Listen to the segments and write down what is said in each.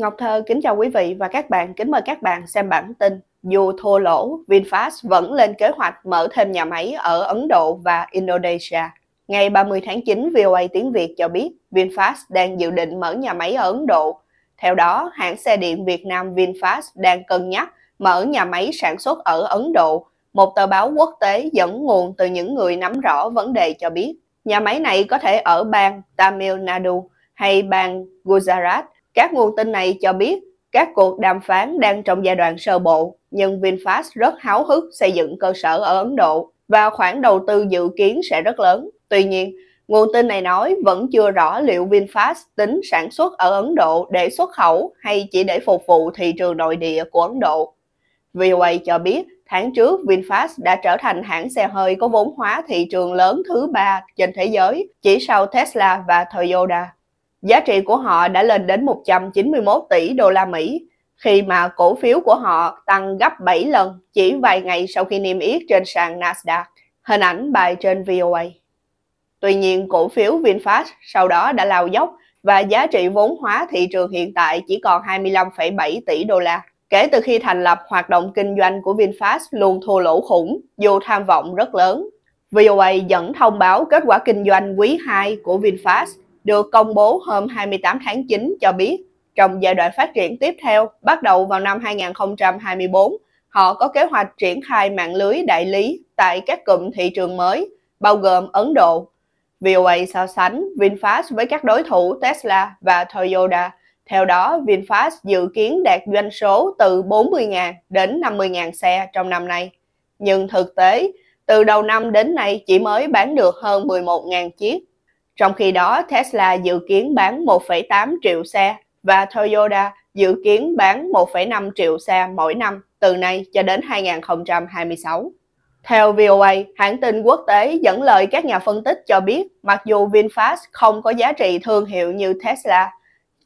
Ngọc Thơ kính chào quý vị và các bạn, kính mời các bạn xem bản tin. Dù thua lỗ, VinFast vẫn lên kế hoạch mở thêm nhà máy ở Ấn Độ và Indonesia. Ngày 30 tháng 9, VOA tiếng Việt cho biết VinFast đang dự định mở nhà máy ở Ấn Độ. Theo đó, hãng xe điện Việt Nam VinFast đang cân nhắc mở nhà máy sản xuất ở Ấn Độ. Một tờ báo quốc tế dẫn nguồn từ những người nắm rõ vấn đề cho biết, nhà máy này có thể ở bang Tamil Nadu hay bang Gujarat các nguồn tin này cho biết các cuộc đàm phán đang trong giai đoạn sơ bộ, nhưng VinFast rất háo hức xây dựng cơ sở ở Ấn Độ và khoản đầu tư dự kiến sẽ rất lớn. Tuy nhiên, nguồn tin này nói vẫn chưa rõ liệu VinFast tính sản xuất ở Ấn Độ để xuất khẩu hay chỉ để phục vụ thị trường nội địa của Ấn Độ. VOA cho biết tháng trước VinFast đã trở thành hãng xe hơi có vốn hóa thị trường lớn thứ ba trên thế giới, chỉ sau Tesla và Toyota. Giá trị của họ đã lên đến 191 tỷ đô la Mỹ khi mà cổ phiếu của họ tăng gấp 7 lần chỉ vài ngày sau khi niêm yết trên sàn Nasdaq, hình ảnh bài trên VOA. Tuy nhiên, cổ phiếu VinFast sau đó đã lao dốc và giá trị vốn hóa thị trường hiện tại chỉ còn 25,7 tỷ đô la. Kể từ khi thành lập, hoạt động kinh doanh của VinFast luôn thua lỗ khủng, dù tham vọng rất lớn. VOA dẫn thông báo kết quả kinh doanh quý 2 của VinFast được công bố hôm 28 tháng 9 cho biết trong giai đoạn phát triển tiếp theo bắt đầu vào năm 2024, họ có kế hoạch triển khai mạng lưới đại lý tại các cụm thị trường mới, bao gồm Ấn Độ. VOA so sánh VinFast với các đối thủ Tesla và Toyota. Theo đó, VinFast dự kiến đạt doanh số từ 40.000 đến 50.000 xe trong năm nay. Nhưng thực tế, từ đầu năm đến nay chỉ mới bán được hơn 11.000 chiếc, trong khi đó, Tesla dự kiến bán 1,8 triệu xe và Toyota dự kiến bán 1,5 triệu xe mỗi năm từ nay cho đến 2026. Theo VOA, hãng tin quốc tế dẫn lời các nhà phân tích cho biết mặc dù VinFast không có giá trị thương hiệu như Tesla,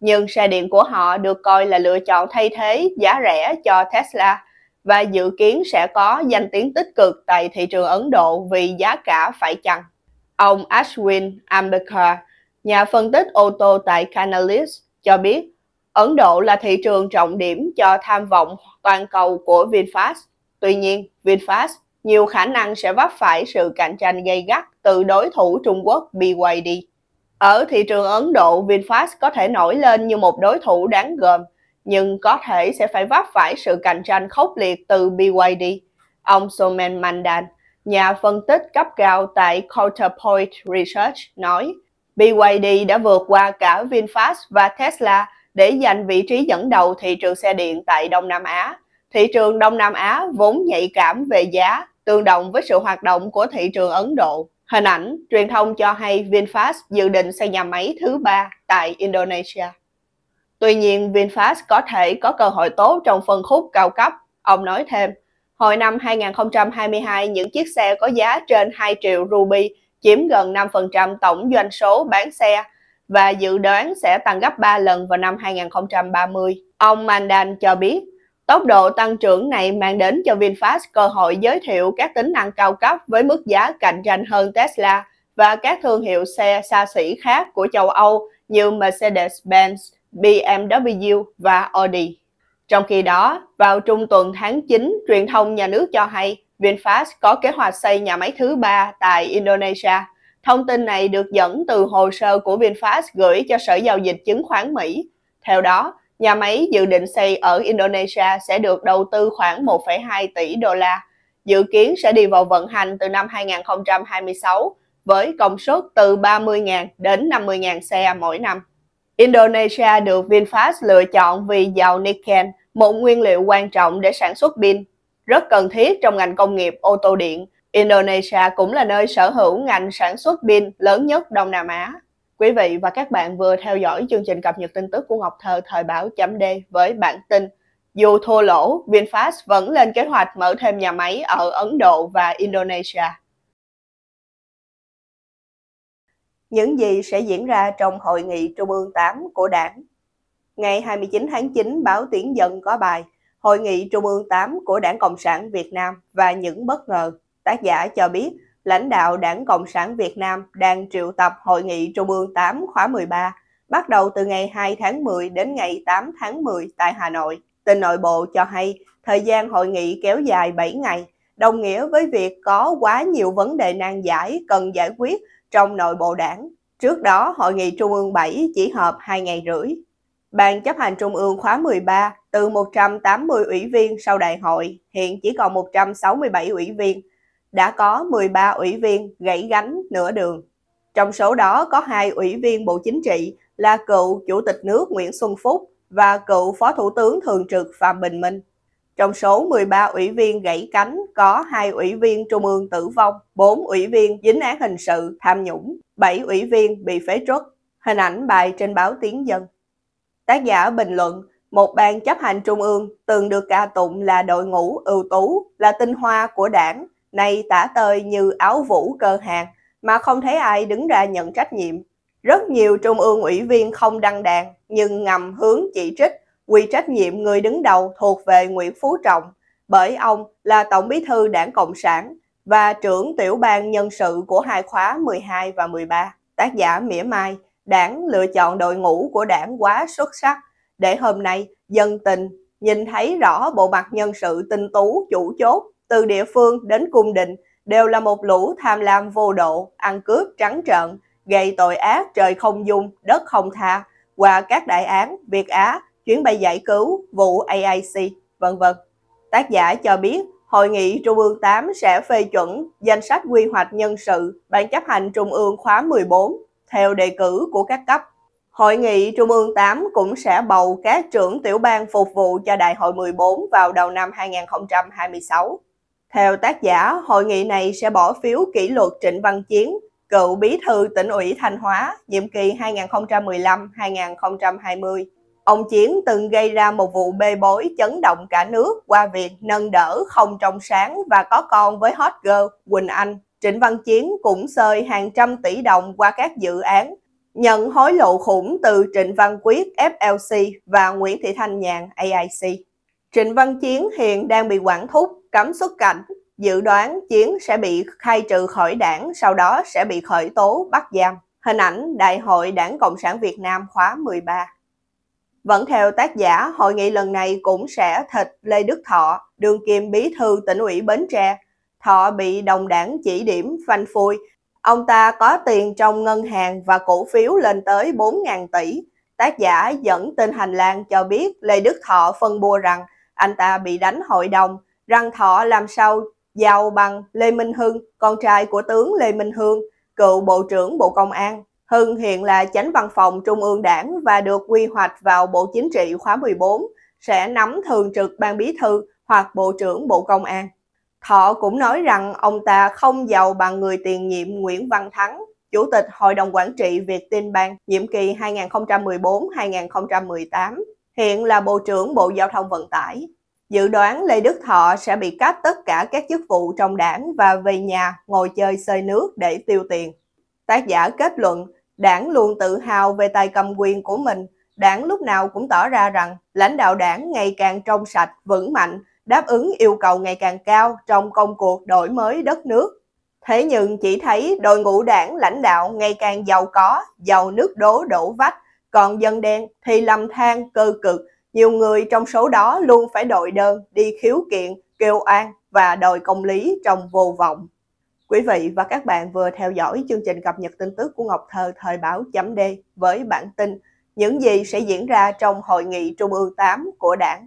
nhưng xe điện của họ được coi là lựa chọn thay thế giá rẻ cho Tesla và dự kiến sẽ có danh tiếng tích cực tại thị trường Ấn Độ vì giá cả phải chăng. Ông Ashwin Ambekar, nhà phân tích ô tô tại Canalys, cho biết Ấn Độ là thị trường trọng điểm cho tham vọng toàn cầu của VinFast. Tuy nhiên, VinFast nhiều khả năng sẽ vấp phải sự cạnh tranh gay gắt từ đối thủ Trung Quốc BYD. Ở thị trường Ấn Độ, VinFast có thể nổi lên như một đối thủ đáng gờm, nhưng có thể sẽ phải vấp phải sự cạnh tranh khốc liệt từ BYD. Ông Somen Mandan, nhà phân tích cấp cao tại Counterpoint Research nói, BYD đã vượt qua cả VinFast và Tesla để giành vị trí dẫn đầu thị trường xe điện tại Đông Nam Á. Thị trường Đông Nam Á vốn nhạy cảm về giá, tương đồng với sự hoạt động của thị trường Ấn Độ. Hình ảnh truyền thông cho hay VinFast dự định xây nhà máy thứ ba tại Indonesia. Tuy nhiên, VinFast có thể có cơ hội tốt trong phân khúc cao cấp, ông nói thêm. Hồi năm 2022, những chiếc xe có giá trên 2 triệu ruby chiếm gần 5% tổng doanh số bán xe và dự đoán sẽ tăng gấp 3 lần vào năm 2030. Ông Mandan cho biết, tốc độ tăng trưởng này mang đến cho VinFast cơ hội giới thiệu các tính năng cao cấp với mức giá cạnh tranh hơn Tesla và các thương hiệu xe xa xỉ khác của châu Âu như Mercedes-Benz, BMW và Audi. Trong khi đó, vào trung tuần tháng 9, truyền thông nhà nước cho hay VinFast có kế hoạch xây nhà máy thứ ba tại Indonesia. Thông tin này được dẫn từ hồ sơ của VinFast gửi cho Sở Giao dịch Chứng khoán Mỹ. Theo đó, nhà máy dự định xây ở Indonesia sẽ được đầu tư khoảng 1,2 tỷ đô la, dự kiến sẽ đi vào vận hành từ năm 2026 với công suất từ 30.000 đến 50.000 xe mỗi năm. Indonesia được VinFast lựa chọn vì giàu nickel, một nguyên liệu quan trọng để sản xuất pin, rất cần thiết trong ngành công nghiệp ô tô điện. Indonesia cũng là nơi sở hữu ngành sản xuất pin lớn nhất Đông Nam Á. Quý vị và các bạn vừa theo dõi chương trình cập nhật tin tức của Ngọc Thơ thời báo chấm D với bản tin Dù thua lỗ, VinFast vẫn lên kế hoạch mở thêm nhà máy ở Ấn Độ và Indonesia. Những gì sẽ diễn ra trong Hội nghị Trung ương 8 của Đảng ngày 29 tháng 9, báo Tiếng Dân có bài Hội nghị Trung ương 8 của Đảng Cộng sản Việt Nam và những bất ngờ. Tác giả cho biết, lãnh đạo Đảng Cộng sản Việt Nam đang triệu tập Hội nghị Trung ương 8 khóa 13, bắt đầu từ ngày 2 tháng 10 đến ngày 8 tháng 10 tại Hà Nội. Tin nội bộ cho hay, thời gian hội nghị kéo dài 7 ngày, đồng nghĩa với việc có quá nhiều vấn đề nan giải cần giải quyết trong nội bộ đảng. Trước đó, Hội nghị Trung ương 7 chỉ họp 2 ngày rưỡi. Ban chấp hành Trung ương khóa 13 từ 180 ủy viên sau đại hội hiện chỉ còn 167 ủy viên, đã có 13 ủy viên gãy gánh nửa đường. Trong số đó có hai ủy viên Bộ Chính trị là cựu Chủ tịch nước Nguyễn Xuân Phúc và cựu Phó Thủ tướng Thường trực Phạm Bình Minh. Trong số 13 ủy viên gãy cánh có hai ủy viên trung ương tử vong, 4 ủy viên dính án hình sự tham nhũng, 7 ủy viên bị phế truất. Hình ảnh bài trên báo Tiếng Dân. Tác giả bình luận, một ban chấp hành trung ương từng được ca tụng là đội ngũ ưu tú, là tinh hoa của đảng, nay tả tơi như áo vũ cơ hàng, mà không thấy ai đứng ra nhận trách nhiệm. Rất nhiều trung ương ủy viên không đăng đàn, nhưng ngầm hướng chỉ trích, quy trách nhiệm người đứng đầu thuộc về Nguyễn Phú Trọng, bởi ông là Tổng bí thư đảng Cộng sản và trưởng tiểu ban nhân sự của hai khóa 12 và 13. Tác giả mỉa mai, đảng lựa chọn đội ngũ của đảng quá xuất sắc để hôm nay dân tình nhìn thấy rõ bộ mặt nhân sự tinh tú chủ chốt từ địa phương đến cung đình đều là một lũ tham lam vô độ, ăn cướp trắng trợn, gây tội ác trời không dung, đất không tha qua các đại án Việt Á, chuyến bay giải cứu, vụ AIC, vân vân. Tác giả cho biết Hội nghị Trung ương 8 sẽ phê chuẩn danh sách quy hoạch nhân sự Ban chấp hành Trung ương khóa 14 theo đề cử của các cấp. Hội nghị Trung ương 8 cũng sẽ bầu các trưởng tiểu ban phục vụ cho Đại hội 14 vào đầu năm 2026. Theo tác giả, hội nghị này sẽ bỏ phiếu kỷ luật Trịnh Văn Chiến, cựu bí thư tỉnh ủy Thanh Hóa, nhiệm kỳ 2015-2020. Ông Chiến từng gây ra một vụ bê bối chấn động cả nước qua việc nâng đỡ không trong sáng và có con với hot girl Quỳnh Anh. Trịnh Văn Chiến cũng sơi hàng trăm tỷ đồng qua các dự án, nhận hối lộ khủng từ Trịnh Văn Quyết FLC và Nguyễn Thị Thanh Nhàn AIC. Trịnh Văn Chiến hiện đang bị quản thúc, cấm xuất cảnh. Dự đoán Chiến sẽ bị khai trừ khỏi đảng, sau đó sẽ bị khởi tố, bắt giam. Hình ảnh Đại hội Đảng Cộng sản Việt Nam khóa 13. Vẫn theo tác giả, hội nghị lần này cũng sẽ thịt Lê Đức Thọ, đường kiêm bí thư tỉnh ủy Bến Tre, Thọ bị đồng đảng chỉ điểm phanh phui. Ông ta có tiền trong ngân hàng và cổ phiếu lên tới 4.000 tỷ. Tác giả dẫn tin hành lang cho biết Lê Đức Thọ phân bua rằng anh ta bị đánh hội đồng, rằng Thọ làm sao giàu bằng Lê Minh Hưng, con trai của tướng Lê Minh Hương, cựu Bộ trưởng Bộ Công an. Hưng hiện là chánh văn phòng Trung ương Đảng và được quy hoạch vào Bộ Chính trị khóa 14, sẽ nắm thường trực Ban Bí thư hoặc Bộ trưởng Bộ Công an. Thọ cũng nói rằng ông ta không giàu bằng người tiền nhiệm Nguyễn Văn Thắng, Chủ tịch Hội đồng Quản trị Việt Tin Bank nhiệm kỳ 2014-2018, hiện là Bộ trưởng Bộ Giao thông Vận tải. Dự đoán Lê Đức Thọ sẽ bị cắt tất cả các chức vụ trong đảng và về nhà ngồi chơi xơi nước để tiêu tiền. Tác giả kết luận, đảng luôn tự hào về tài cầm quyền của mình, đảng lúc nào cũng tỏ ra rằng lãnh đạo đảng ngày càng trong sạch, vững mạnh đáp ứng yêu cầu ngày càng cao trong công cuộc đổi mới đất nước. Thế nhưng chỉ thấy đội ngũ đảng lãnh đạo ngày càng giàu có, giàu nước đố đổ vách, còn dân đen thì lầm than cơ cực, nhiều người trong số đó luôn phải đội đơn đi khiếu kiện, kêu an và đòi công lý trong vô vọng. Quý vị và các bạn vừa theo dõi chương trình cập nhật tin tức của Ngọc Thơ thời báo chấm D với bản tin những gì sẽ diễn ra trong Hội nghị Trung ương 8 của đảng